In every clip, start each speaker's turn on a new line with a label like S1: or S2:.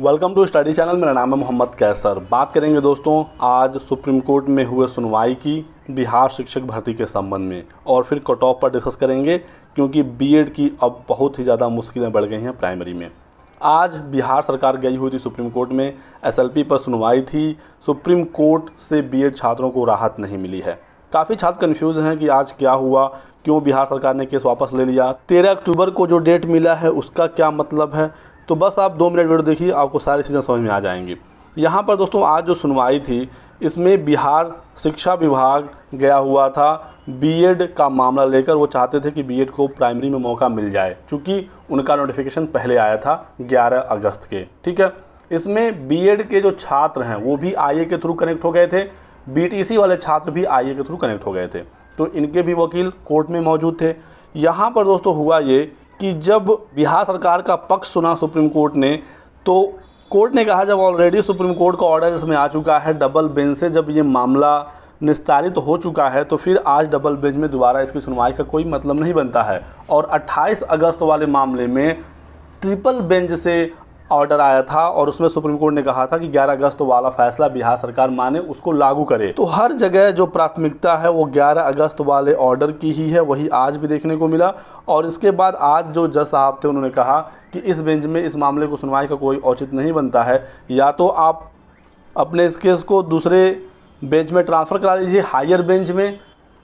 S1: welcome to study channel मेरा नाम है मोहम्मद कैसर बात करेंगे दोस्तों आज सुप्रीम कोर्ट में हुए सुनवाई की बिहार शिक्षक भर्ती के संबंध में और फिर कट ऑफ पर डिस्कस करेंगे क्योंकि बीएड की अब बहुत ही ज़्यादा मुश्किलें बढ़ गई हैं प्राइमरी में आज बिहार सरकार गई हुई थी सुप्रीम कोर्ट में एसएलपी पर सुनवाई थी सुप्रीम कोर्ट से बीएड छात्रों को राहत नहीं मिली है काफ़ी छात्र कन्फ्यूज़ हैं कि आज क्या हुआ क्यों बिहार सरकार ने केस वापस ले लिया तेरह अक्टूबर को जो डेट मिला है उसका क्या मतलब है तो बस आप दो मिनट वीडियो देखिए आपको सारी चीज़ें समझ में आ जाएंगी यहाँ पर दोस्तों आज जो सुनवाई थी इसमें बिहार शिक्षा विभाग गया हुआ था बीएड का मामला लेकर वो चाहते थे कि बीएड को प्राइमरी में मौका मिल जाए क्योंकि उनका नोटिफिकेशन पहले आया था 11 अगस्त के ठीक है इसमें बीएड के जो छात्र हैं वो भी आईए के थ्रू कनेक्ट हो गए थे बीटीसी वाले छात्र भी आईए के थ्रू कनेक्ट हो गए थे तो इनके भी वकील कोर्ट में मौजूद थे यहाँ पर दोस्तों हुआ ये कि जब बिहार सरकार का पक्ष सुना सुप्रीम कोर्ट ने तो कोर्ट ने कहा जब ऑलरेडी सुप्रीम कोर्ट का ऑर्डर इसमें आ चुका है डबल बेंच से जब ये मामला निस्तारित तो हो चुका है तो फिर आज डबल बेंच में दोबारा इसकी सुनवाई का कोई मतलब नहीं बनता है और 28 अगस्त वाले मामले में ट्रिपल बेंच से ऑर्डर आया था और उसमें सुप्रीम कोर्ट ने कहा था कि 11 अगस्त वाला फैसला बिहार सरकार माने उसको लागू करे तो हर जगह जो प्राथमिकता है वो 11 अगस्त वाले ऑर्डर की ही है वही आज भी देखने को मिला और इसके बाद आज जो जज साहब थे उन्होंने कहा कि इस बेंच में इस मामले को सुनवाई का कोई औचित नहीं बनता है या तो आप अपने इस केस को दूसरे बेंच में ट्रांसफ़र करा लीजिए हायर बेंच में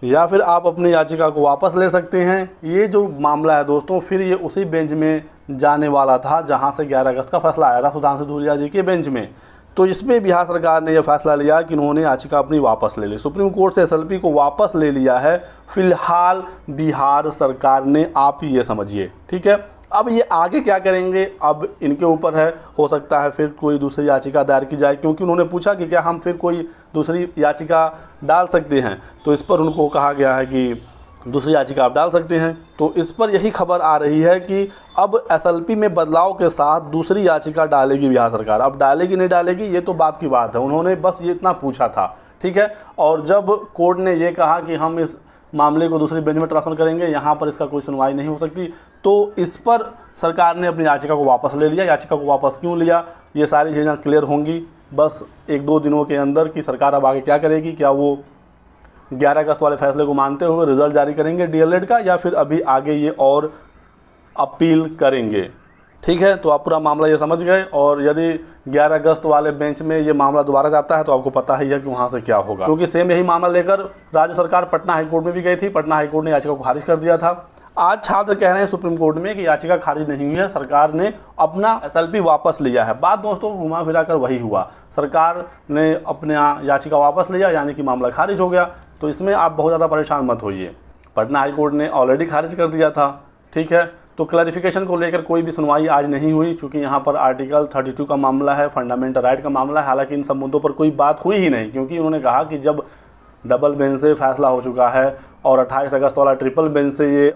S1: या फिर आप अपनी याचिका को वापस ले सकते हैं ये जो मामला है दोस्तों फिर ये उसी बेंच में जाने वाला था जहाँ से ग्यारह अगस्त का फैसला आया था सुधांशु धूलिया जी के बेंच में तो इसमें बिहार सरकार ने यह फैसला लिया कि उन्होंने याचिका अपनी वापस ले ली सुप्रीम कोर्ट से एसएलपी को वापस ले लिया है फिलहाल बिहार सरकार ने आप ये समझिए ठीक है अब ये आगे क्या करेंगे अब इनके ऊपर है हो सकता है फिर कोई दूसरी याचिका दायर की जाए क्योंकि उन्होंने पूछा कि क्या हम फिर कोई दूसरी याचिका डाल सकते हैं तो इस पर उनको कहा गया है कि दूसरी याचिका आप डाल सकते हैं तो इस पर यही खबर आ रही है कि अब एसएलपी में बदलाव के साथ दूसरी याचिका डालेगी बिहार सरकार अब डालेगी नहीं डालेगी ये तो बात की बात है उन्होंने बस ये इतना पूछा था ठीक है और जब कोर्ट ने ये कहा कि हम इस मामले को दूसरी बेंच में ट्रांसफर करेंगे यहाँ पर इसका कोई सुनवाई नहीं हो सकती तो इस पर सरकार ने अपनी याचिका को वापस ले लिया याचिका को वापस क्यों लिया ये सारी चीज़ें क्लियर होंगी बस एक दो दिनों के अंदर कि सरकार अब आगे क्या करेगी क्या वो ग्यारह अगस्त वाले फैसले को मानते हुए रिजल्ट जारी करेंगे डीएलएड का या फिर अभी आगे ये और अपील करेंगे ठीक है तो आप पूरा मामला ये समझ गए और यदि 11 अगस्त वाले बेंच में ये मामला दोबारा जाता है तो आपको पता ही है कि वहाँ से क्या होगा क्योंकि सेम यही मामला लेकर राज्य सरकार पटना हाईकोर्ट में भी गई थी पटना हाईकोर्ट ने याचिका को खारिज कर दिया था आज छात्र कह रहे हैं सुप्रीम कोर्ट में कि याचिका खारिज नहीं हुई है सरकार ने अपना एस वापस लिया है बात दोस्तों घुमा फिरा कर वही हुआ सरकार ने अपना याचिका वापस लिया यानी कि मामला खारिज हो गया तो इसमें आप बहुत ज़्यादा परेशान मत होइए पटना हाईकोर्ट ने ऑलरेडी खारिज कर दिया था ठीक है तो क्लैरिफिकेशन को लेकर कोई भी सुनवाई आज नहीं हुई क्योंकि यहाँ पर आर्टिकल 32 का मामला है फंडामेंटल राइट का मामला है हालांकि इन सब मुद्दों पर कोई बात हुई ही नहीं क्योंकि उन्होंने कहा कि जब डबल बेंच से फैसला हो चुका है और 28 अगस्त वाला ट्रिपल बेंच से ये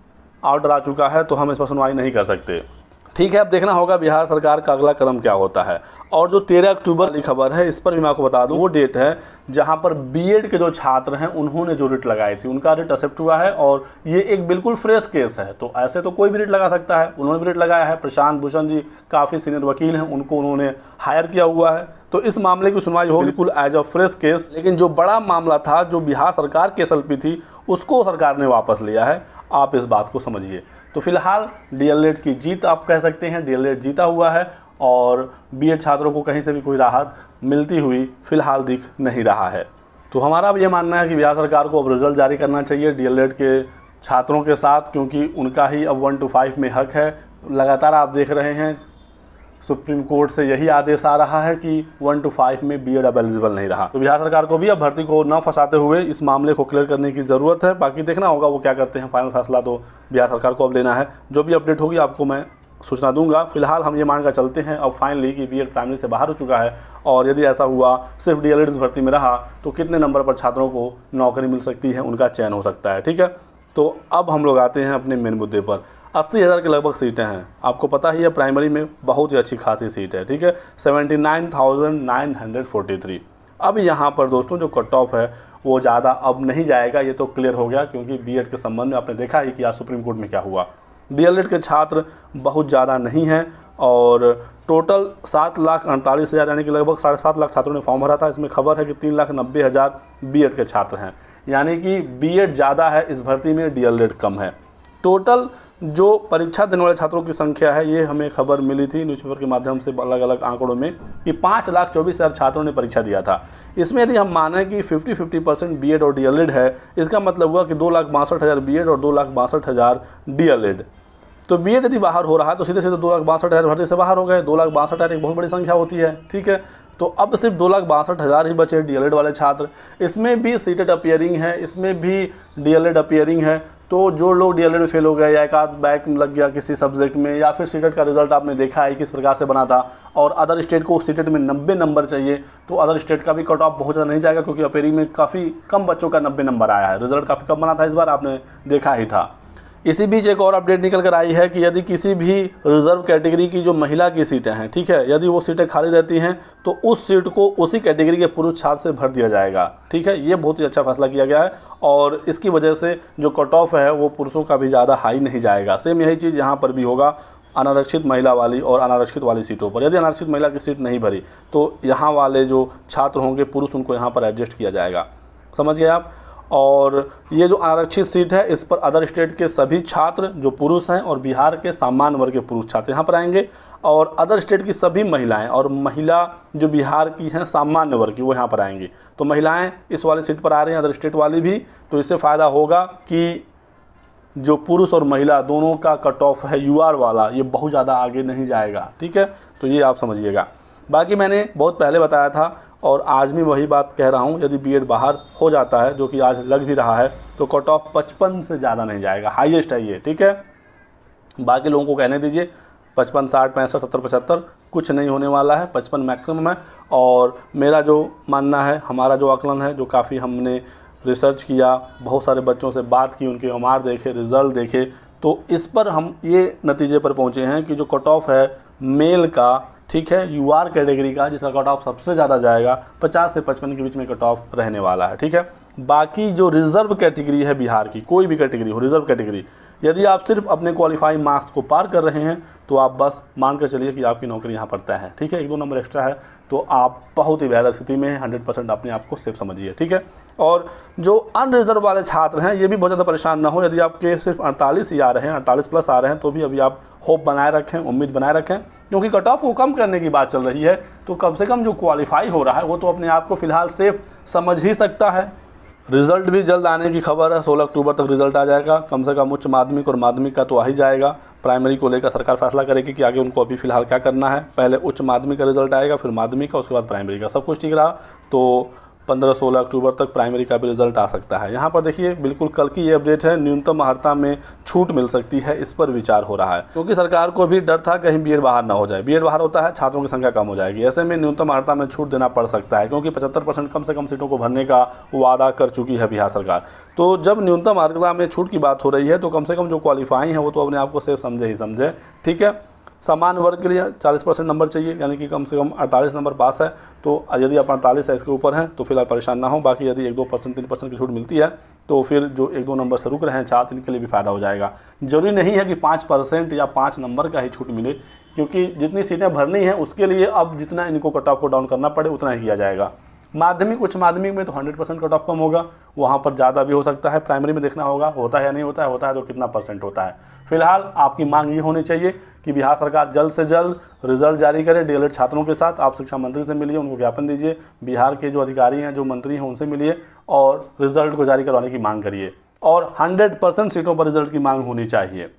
S1: आउट आ चुका है तो हम इस पर सुनवाई नहीं कर सकते ठीक है अब देखना होगा बिहार सरकार का अगला कदम क्या होता है और जो तेरह अक्टूबर की खबर है इस पर भी मैं आपको बता दूं वो डेट है जहां पर बीएड के जो छात्र हैं उन्होंने जो रिट लगाई थी उनका रिट एक्सेप्ट हुआ है और ये एक बिल्कुल फ्रेश केस है तो ऐसे तो कोई भी रेट लगा सकता है उन्होंने भी रेट लगाया है प्रशांत भूषण जी काफ़ी सीनियर वकील हैं उनको उन्होंने हायर किया हुआ है तो इस मामले की सुनवाई होगी बिल्कुल एज अ फ्रेश केस लेकिन जो बड़ा मामला था जो बिहार सरकार के एस थी उसको सरकार ने वापस लिया है आप इस बात को समझिए तो फिलहाल डी की जीत आप कह सकते हैं डी जीता हुआ है और बी छात्रों को कहीं से भी कोई राहत मिलती हुई फिलहाल दिख नहीं रहा है तो हमारा अब ये मानना है कि बिहार सरकार को अब रिजल्ट जारी करना चाहिए डी के छात्रों के साथ क्योंकि उनका ही अब वन टू फाइव में हक है लगातार आप देख रहे हैं सुप्रीम कोर्ट से यही आदेश आ रहा है कि वन टू फाइव में बी एड अब एलिजिबल नहीं रहा तो बिहार सरकार को भी अब भर्ती को न फंसाते हुए इस मामले को क्लियर करने की ज़रूरत है बाकी देखना होगा वो क्या करते हैं फाइनल फैसला तो बिहार सरकार को अब लेना है जो भी अपडेट होगी आपको मैं सूचना दूंगा फिलहाल हम ये मानकर चलते हैं अब फाइनली कि बी एड प्राइमरी से बाहर हो चुका है और यदि ऐसा हुआ सिर्फ डी एल भर्ती में रहा तो कितने नंबर पर छात्रों को नौकरी मिल सकती है उनका चयन हो सकता है ठीक है तो अब हम लोग आते हैं अपने मेन मुद्दे पर अस्सी हज़ार के लगभग सीटें हैं आपको पता ही है प्राइमरी में बहुत ही अच्छी खासी सीट है ठीक है seventy nine thousand nine hundred forty three अब यहाँ पर दोस्तों जो कट ऑफ है वो ज़्यादा अब नहीं जाएगा ये तो क्लियर हो गया क्योंकि बी के संबंध में आपने देखा है कि आज सुप्रीम कोर्ट में क्या हुआ डी के छात्र बहुत ज़्यादा नहीं हैं और टोटल सात लाख अड़तालीस हज़ार यानी कि लगभग साढ़े सात लाख छात्रों ने फॉर्म भरा था इसमें खबर है कि तीन लाख नब्बे हज़ार बी के छात्र हैं यानी कि बी ज़्यादा है इस भर्ती में डी कम है टोटल जो परीक्षा देने वाले छात्रों की संख्या है ये हमें खबर मिली थी न्यूज़पेपर के माध्यम से अलग अलग आंकड़ों में कि पाँच लाख चौबीस हज़ार छात्रों ने परीक्षा दिया था इसमें यदि हम माने कि 50 50 परसेंट बी और डी है इसका मतलब हुआ कि दो लाख बासठ हज़ार बी और दो लाख बासठ हज़ार डी तो बी यदि बाहर हो रहा है तो सीधे सीधे दो लाख बासठ हज़ार भर्ती से बाहर हो गए दो लाख बासठ हज़ार एक बहुत बड़ी संख्या होती है ठीक है तो अब सिर्फ दो लाख बासठ हज़ार ही बचे डी वाले छात्र इसमें भी सीटेड अपियरिंग है इसमें भी डी अपियरिंग है तो जो लोग डी में फेल हो गए या एक आध बैक लग गया किसी सब्जेक्ट में या फिर सीटेट e का रिजल्ट आपने देखा है किस प्रकार से बना था और अदर स्टेट को सीटेट e में नब्बे नंबर चाहिए तो अदर स्टेट का भी कट ऑफ बहुत ज़्यादा नहीं जाएगा क्योंकि अपेरी में काफ़ी कम बच्चों का नब्बे नंबर आया है रिजल्ट काफ़ी कम बना था इस बार आपने देखा ही था इसी बीच एक और अपडेट निकल कर आई है कि यदि किसी भी रिजर्व कैटेगरी की जो महिला की सीटें हैं ठीक है यदि वो सीटें खाली रहती हैं तो उस सीट को उसी कैटेगरी के पुरुष छात्र से भर दिया जाएगा ठीक है ये बहुत ही अच्छा फैसला किया गया है और इसकी वजह से जो कट ऑफ है वो पुरुषों का भी ज़्यादा हाई नहीं जाएगा सेम यही चीज़ यहाँ पर भी होगा अनारक्षित महिला वाली और अनारक्षित वाली सीटों पर यदि अनारक्षित महिला की सीट नहीं भरी तो यहाँ वाले जो छात्र होंगे पुरुष उनको यहाँ पर एडजस्ट किया जाएगा समझ गए आप और ये जो आरक्षित सीट है इस पर अदर स्टेट के सभी छात्र जो पुरुष हैं और बिहार के सामान्य वर्ग के पुरुष छात्र यहाँ पर आएंगे और अदर स्टेट की सभी महिलाएं और महिला जो बिहार की हैं सामान्य वर्ग की वो यहाँ पर आएंगी तो महिलाएं इस वाली सीट पर आ रही हैं अदर स्टेट वाली भी तो इससे फ़ायदा होगा कि जो पुरुष और महिला दोनों का कट ऑफ है यू वाला ये बहुत ज़्यादा आगे नहीं जाएगा ठीक है तो ये आप समझिएगा बाकी मैंने बहुत पहले बताया था और आज भी वही बात कह रहा हूँ यदि बीएड बाहर हो जाता है जो कि आज लग भी रहा है तो कट ऑफ पचपन से ज़्यादा नहीं जाएगा हाईएस्ट है ये ठीक है बाकी लोगों को कहने दीजिए पचपन साठ पैंसठ सत्तर पचहत्तर कुछ नहीं होने वाला है पचपन मैक्सिमम है और मेरा जो मानना है हमारा जो आकलन है जो काफ़ी हमने रिसर्च किया बहुत सारे बच्चों से बात की उनके अमार देखे रिज़ल्ट देखे तो इस पर हम ये नतीजे पर पहुँचे हैं कि जो कट ऑफ है मेल का ठीक है यू आर कैटेगरी का जिसका कट ऑफ सबसे ज़्यादा जाएगा पचास से पचपन के बीच में कट ऑफ रहने वाला है ठीक है बाकी जो रिजर्व कैटेगरी है बिहार की कोई भी कैटेगरी हो रिजर्व कैटेगरी यदि आप सिर्फ अपने क्वालिफाइंग मार्क्स को पार कर रहे हैं तो आप बस मान कर चलिए कि आपकी नौकरी यहाँ पड़ता है ठीक है एक दो नंबर एक्स्ट्रा है तो आप बहुत ही बेहतर स्थिति में हंड्रेड परसेंट अपने आप को सेफ समझिए ठीक है और जो अनरिजर्व वाले छात्र हैं ये भी बहुत ज़्यादा परेशान ना हो यदि आपके सिर्फ अड़तालीस ही आ रहे हैं अड़तालीस प्लस आ रहे हैं तो भी अभी आप होप बनाए रखें उम्मीद बनाए रखें क्योंकि कट ऑफ को कम करने की बात चल रही है तो कम से कम जो क्वालिफाई हो रहा है वो तो अपने आप को फ़िलहाल सेफ समझ ही सकता है रिजल्ट भी जल्द आने की खबर है सोलह अक्टूबर तक रिजल्ट आ जाएगा कम से कम उच्च माध्यमिक और माध्यमिक का तो आ ही जाएगा प्राइमरी को लेकर सरकार फैसला करेगी कि आगे उनको अभी फिलहाल क्या करना है पहले उच्च माध्यमिक का रिजल्ट आएगा फिर माध्यमिक का उसके बाद प्राइमरी का सब कुछ ठीक रहा तो पंद्रह सोलह अक्टूबर तक प्राइमरी का भी रिजल्ट आ सकता है यहाँ पर देखिए बिल्कुल कल की ये अपडेट है न्यूनतम अर्ता में छूट मिल सकती है इस पर विचार हो रहा है क्योंकि सरकार को भी डर था कहीं बी बाहर ना हो जाए बी बाहर होता है छात्रों की संख्या कम हो जाएगी ऐसे में न्यूनतम अर्ता में छूट देना पड़ सकता है क्योंकि पचहत्तर कम से कम सीटों को भरने का वादा कर चुकी है बिहार सरकार तो जब न्यूनतम अर्ता में छूट की बात हो रही है तो कम से कम जो क्वालिफाई है वो तो अपने आप को सेफ समझे ही समझे ठीक है सामान्य वर्ग के लिए 40 परसेंट नंबर चाहिए यानी कि कम से कम 48 नंबर पास है तो यदि आप अड़तालीस है इसके ऊपर हैं तो फिलहाल परेशान ना हो बाकी यदि एक दो परसेंट तीन परसेंट की छूट मिलती है तो फिर जो एक दो नंबर से रुक रहे हैं छात्र इनके लिए भी फ़ायदा हो जाएगा जरूरी नहीं है कि पाँच परसेंट या पाँच नंबर का ही छूट मिले क्योंकि जितनी सीटें भरनी हैं उसके लिए अब जितना इनको कट ऑफ को डाउन करना पड़े उतना ही किया जाएगा माध्यमिक उच्च माध्यमिक में तो हंड्रेड परसेंट कट ऑफ कम होगा वहाँ पर ज़्यादा भी हो सकता है प्राइमरी में देखना होगा होता है या नहीं होता है होता है तो कितना परसेंट होता है फिलहाल आपकी मांग ये होनी चाहिए कि बिहार सरकार जल्द से जल्द रिजल्ट जारी करे डी छात्रों के साथ आप शिक्षा मंत्री से मिलिए उनको ज्ञापन दीजिए बिहार के जो अधिकारी हैं जो मंत्री हैं उनसे मिलिए और रिजल्ट को जारी करवाने की मांग करिए और हंड्रेड परसेंट सीटों पर रिजल्ट की मांग होनी चाहिए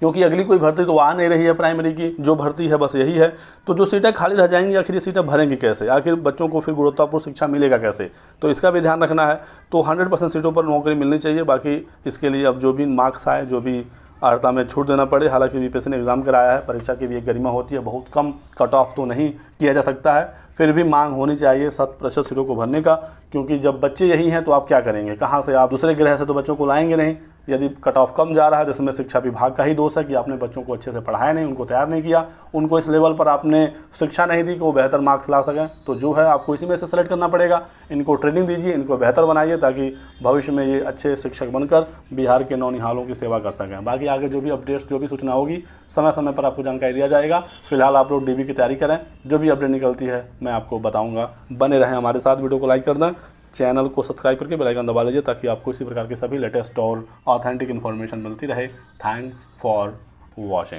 S1: क्योंकि अगली कोई भर्ती तो आ नहीं रही है प्राइमरी की जो भर्ती है बस यही है तो जो सीटें खाली रह जाएंगी आखिर ये सीटें भरेंगी कैसे आखिर बच्चों को फिर गुणवत्तापूर्ण शिक्षा मिलेगा कैसे तो इसका भी ध्यान रखना है तो हंड्रेड परसेंट सीटों पर नौकरी मिलनी चाहिए बाकी इसके लिए अब जो भी मार्क्स आए जो भी आर्ता में छूट देना पड़े हालांकि वीपीएससी ने एग्ज़ाम कराया है परीक्षा की भी एक गरिमा होती है बहुत कम कट ऑफ तो नहीं किया जा सकता है फिर भी मांग होनी चाहिए सत प्रतिशत सीटों को भरने का क्योंकि जब बच्चे यही हैं तो आप क्या करेंगे कहाँ से आप दूसरे ग्रह से तो बच्चों को लाएंगे नहीं यदि कट ऑफ कम जा रहा है तो इसमें शिक्षा विभाग का ही दोष है कि आपने बच्चों को अच्छे से पढ़ाया नहीं उनको तैयार नहीं किया उनको इस लेवल पर आपने शिक्षा नहीं दी कि वो बेहतर मार्क्स ला सकें तो जो है आपको इसी में से सेलेक्ट करना पड़ेगा इनको ट्रेनिंग दीजिए इनको बेहतर बनाइए ताकि भविष्य में ये अच्छे शिक्षक बनकर बिहार के नौनिहालों की सेवा कर सकें बाकी आगे जो भी अपडेट्स जो भी सूचना होगी समय समय पर आपको जानकारी दिया जाएगा फिलहाल आप लोग डी की तैयारी करें जो भी अपडेट निकलती है मैं आपको बताऊँगा बने रहें हमारे साथ वीडियो को लाइक कर दें चैनल को सब्सक्राइब करके बेल आइकन दबा लीजिए ताकि आपको इसी प्रकार के सभी लेटेस्ट और ऑथेंटिक इन्फॉर्मेशन मिलती रहे थैंक्स फॉर वॉचिंग